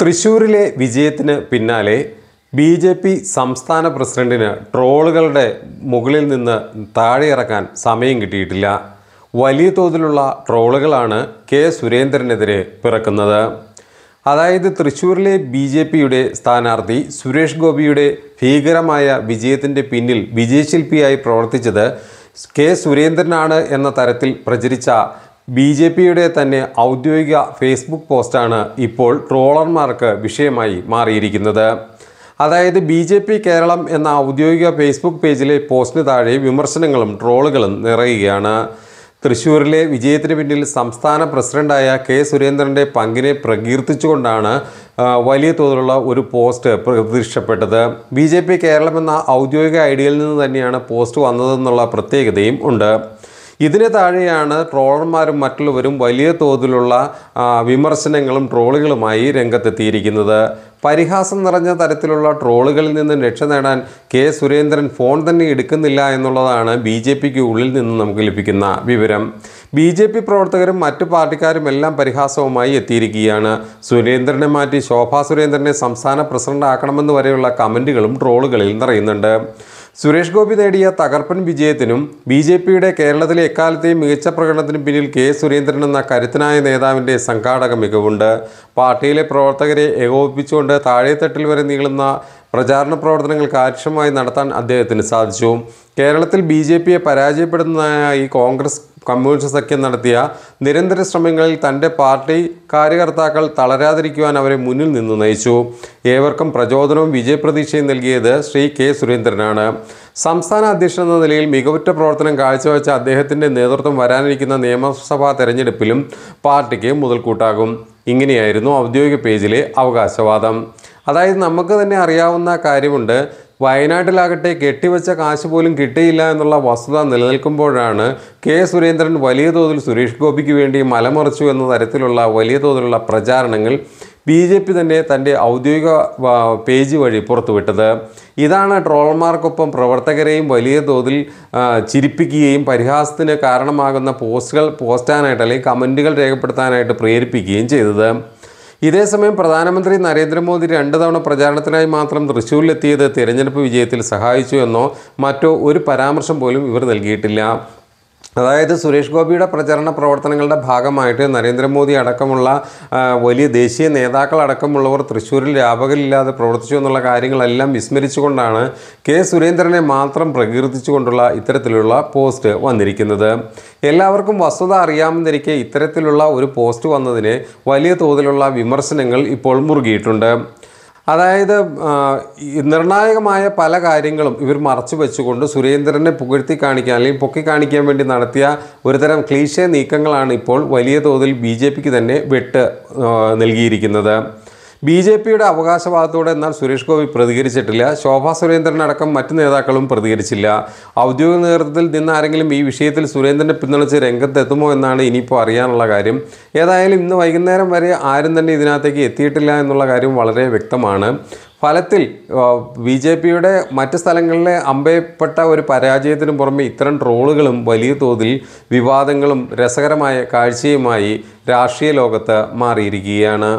തൃശൂരിലെ വിജയത്തിന് പിന്നാലെ ബി ജെ പി സംസ്ഥാന പ്രസിഡന്റിന് ട്രോളുകളുടെ മുകളിൽ നിന്ന് താഴെയിറക്കാൻ സമയം കിട്ടിയിട്ടില്ല വലിയ തോതിലുള്ള ട്രോളുകളാണ് കെ സുരേന്ദ്രനെതിരെ പിറക്കുന്നത് അതായത് തൃശൂരിലെ ബി ജെ പിയുടെ സ്ഥാനാർത്ഥി സുരേഷ് ഗോപിയുടെ ഭീകരമായ വിജയത്തിൻ്റെ പിന്നിൽ വിജയശില്പിയായി പ്രവർത്തിച്ചത് കെ സുരേന്ദ്രനാണ് എന്ന തരത്തിൽ പ്രചരിച്ച ബി ജെ പിയുടെ തന്നെ ഔദ്യോഗിക ഫേസ്ബുക്ക് പോസ്റ്റാണ് ഇപ്പോൾ ട്രോളർമാർക്ക് വിഷയമായി മാറിയിരിക്കുന്നത് അതായത് ബി ജെ പി കേരളം എന്ന ഔദ്യോഗിക ഫേസ്ബുക്ക് പേജിലെ പോസ്റ്റിന് താഴെ വിമർശനങ്ങളും ട്രോളുകളും നിറയുകയാണ് തൃശ്ശൂരിലെ വിജയത്തിന് പിന്നിൽ സംസ്ഥാന പ്രസിഡന്റായ കെ സുരേന്ദ്രൻ്റെ പങ്കിനെ പ്രകീർത്തിച്ചുകൊണ്ടാണ് വലിയ തോതിലുള്ള ഒരു പോസ്റ്റ് പ്രത്യക്ഷപ്പെട്ടത് ബി ജെ പി കേരളം എന്ന ഔദ്യോഗിക ഐഡിയയിൽ നിന്ന് തന്നെയാണ് പോസ്റ്റ് വന്നതെന്നുള്ള പ്രത്യേകതയും ഉണ്ട് ഇതിന് താഴെയാണ് ട്രോളർമാരും മറ്റുള്ളവരും വലിയ തോതിലുള്ള വിമർശനങ്ങളും ട്രോളുകളുമായി രംഗത്തെത്തിയിരിക്കുന്നത് പരിഹാസം നിറഞ്ഞ തരത്തിലുള്ള ട്രോളുകളിൽ നിന്ന് രക്ഷ നേടാൻ കെ സുരേന്ദ്രൻ ഫോൺ തന്നെ എടുക്കുന്നില്ല എന്നുള്ളതാണ് ബി ജെ പിക്ക് ഉള്ളിൽ നിന്ന് നമുക്ക് ലഭിക്കുന്ന വിവരം ബി ജെ പി പ്രവർത്തകരും മറ്റു പാർട്ടിക്കാരും എല്ലാം പരിഹാസവുമായി എത്തിയിരിക്കുകയാണ് സുരേന്ദ്രനെ മാറ്റി ശോഭാ സുരേന്ദ്രനെ സംസ്ഥാന പ്രസിഡന്റ് ആക്കണമെന്ന് വരെയുള്ള കമൻറ്റുകളും ട്രോളുകളിൽ നിറയുന്നുണ്ട് സുരേഷ് ഗോപി നേടിയ തകർപ്പൻ വിജയത്തിനും ബി ജെ പിയുടെ കേരളത്തിലെ എക്കാലത്തെയും മികച്ച പ്രകടനത്തിനും പിന്നിൽ കെ സുരേന്ദ്രൻ എന്ന കരുത്തനായ നേതാവിൻ്റെ സംഘാടക മികവുണ്ട് പാർട്ടിയിലെ പ്രവർത്തകരെ ഏകോപിപ്പിച്ചുകൊണ്ട് താഴെത്തട്ടിൽ വരെ നീളുന്ന പ്രചാരണ പ്രവർത്തനങ്ങൾ കാര്യക്ഷമമായി നടത്താൻ അദ്ദേഹത്തിന് സാധിച്ചു കേരളത്തിൽ ബി ജെ പിയെ പരാജയപ്പെടുന്നതിനായി കോൺഗ്രസ് കമ്മ്യൂണിസ്റ്റ് സഖ്യം നടത്തിയ നിരന്തര ശ്രമങ്ങളിൽ തൻ്റെ പാർട്ടി കാര്യകർത്താക്കൾ തളരാതിരിക്കുവാൻ അവരെ മുന്നിൽ നിന്ന് നയിച്ചു ഏവർക്കും പ്രചോദനവും വിജയപ്രതീക്ഷയും നൽകിയത് ശ്രീ കെ സുരേന്ദ്രനാണ് സംസ്ഥാന അധ്യക്ഷൻ എന്ന നിലയിൽ മികവുറ്റ പ്രവർത്തനം കാഴ്ചവെച്ച അദ്ദേഹത്തിൻ്റെ നേതൃത്വം വരാനിരിക്കുന്ന നിയമസഭാ തെരഞ്ഞെടുപ്പിലും പാർട്ടിക്ക് മുതൽക്കൂട്ടാകും ഇങ്ങനെയായിരുന്നു ഔദ്യോഗിക പേജിലെ അവകാശവാദം അതായത് നമുക്ക് തന്നെ അറിയാവുന്ന കാര്യമുണ്ട് വയനാട്ടിലാകട്ടെ കെട്ടിവെച്ച കാശ് പോലും കിട്ടിയില്ല എന്നുള്ള വസ്തുത നിലനിൽക്കുമ്പോഴാണ് കെ സുരേന്ദ്രൻ വലിയ തോതിൽ സുരേഷ് ഗോപിക്ക് വേണ്ടി മലമറിച്ചു എന്ന തരത്തിലുള്ള വലിയ തോതിലുള്ള പ്രചാരണങ്ങൾ ബി ജെ പി തന്നെ തൻ്റെ ഔദ്യോഗിക പേജ് വഴി പുറത്തുവിട്ടത് ഇതാണ് ട്രോൾമാർക്കൊപ്പം പ്രവർത്തകരെയും വലിയ തോതിൽ ചിരിപ്പിക്കുകയും പരിഹാസത്തിന് കാരണമാകുന്ന പോസ്റ്റുകൾ പോസ്റ്റാനായിട്ട് അല്ലെങ്കിൽ കമൻറ്റുകൾ രേഖപ്പെടുത്താനായിട്ട് പ്രേരിപ്പിക്കുകയും ചെയ്തത് ഇതേസമയം പ്രധാനമന്ത്രി നരേന്ദ്രമോദി രണ്ട് തവണ പ്രചാരണത്തിനായി മാത്രം തൃശ്ശൂരിലെത്തിയത് തിരഞ്ഞെടുപ്പ് വിജയത്തിൽ സഹായിച്ചു എന്നോ മറ്റോ ഒരു പരാമർശം പോലും ഇവർ നൽകിയിട്ടില്ല അതായത് സുരേഷ് ഗോപിയുടെ പ്രചരണ പ്രവർത്തനങ്ങളുടെ ഭാഗമായിട്ട് നരേന്ദ്രമോദി അടക്കമുള്ള വലിയ ദേശീയ നേതാക്കൾ അടക്കമുള്ളവർ തൃശ്ശൂരിൽ രാപകലില്ലാതെ പ്രവർത്തിച്ചു എന്നുള്ള കാര്യങ്ങളെല്ലാം വിസ്മരിച്ചുകൊണ്ടാണ് കെ സുരേന്ദ്രനെ മാത്രം പ്രകീർത്തിച്ചുകൊണ്ടുള്ള ഇത്തരത്തിലുള്ള പോസ്റ്റ് വന്നിരിക്കുന്നത് എല്ലാവർക്കും വസ്തുത അറിയാമെന്നിരിക്കെ ഇത്തരത്തിലുള്ള ഒരു പോസ്റ്റ് വന്നതിന് വലിയ തോതിലുള്ള വിമർശനങ്ങൾ ഇപ്പോൾ മുറുകിയിട്ടുണ്ട് അതായത് നിർണായകമായ പല കാര്യങ്ങളും ഇവർ മറച്ചു വെച്ചുകൊണ്ട് സുരേന്ദ്രനെ പുകഴ്ത്തി കാണിക്കാൻ അല്ലെങ്കിൽ പൊക്കി കാണിക്കാൻ വേണ്ടി നടത്തിയ ഒരുതരം ക്ലീശ നീക്കങ്ങളാണ് ഇപ്പോൾ വലിയ തോതിൽ ബി തന്നെ വെട്ട് നൽകിയിരിക്കുന്നത് ബി ജെ പിയുടെ അവകാശവാദത്തോടെ എന്നാൽ സുരേഷ് ഗോപി പ്രതികരിച്ചിട്ടില്ല ശോഭാ സുരേന്ദ്രൻ അടക്കം മറ്റു നേതാക്കളും പ്രതികരിച്ചില്ല ഔദ്യോഗിക നേതൃത്വത്തിൽ നിന്ന് ആരെങ്കിലും ഈ വിഷയത്തിൽ സുരേന്ദ്രനെ പിന്തുണച്ച് രംഗത്തെത്തുമോ എന്നാണ് ഇനിയിപ്പോൾ അറിയാനുള്ള കാര്യം ഏതായാലും ഇന്ന് വൈകുന്നേരം വരെ ആരും തന്നെ ഇതിനകത്തേക്ക് എത്തിയിട്ടില്ല എന്നുള്ള കാര്യം വളരെ വ്യക്തമാണ് ഫലത്തിൽ ബി ജെ പിയുടെ മറ്റ് സ്ഥലങ്ങളിലെ അമ്പയപ്പെട്ട ഒരു പരാജയത്തിന് പുറമെ ഇത്തരം ട്രോളുകളും വലിയ തോതിൽ വിവാദങ്ങളും രസകരമായ കാഴ്ചയുമായി രാഷ്ട്രീയ ലോകത്ത് മാറിയിരിക്കുകയാണ്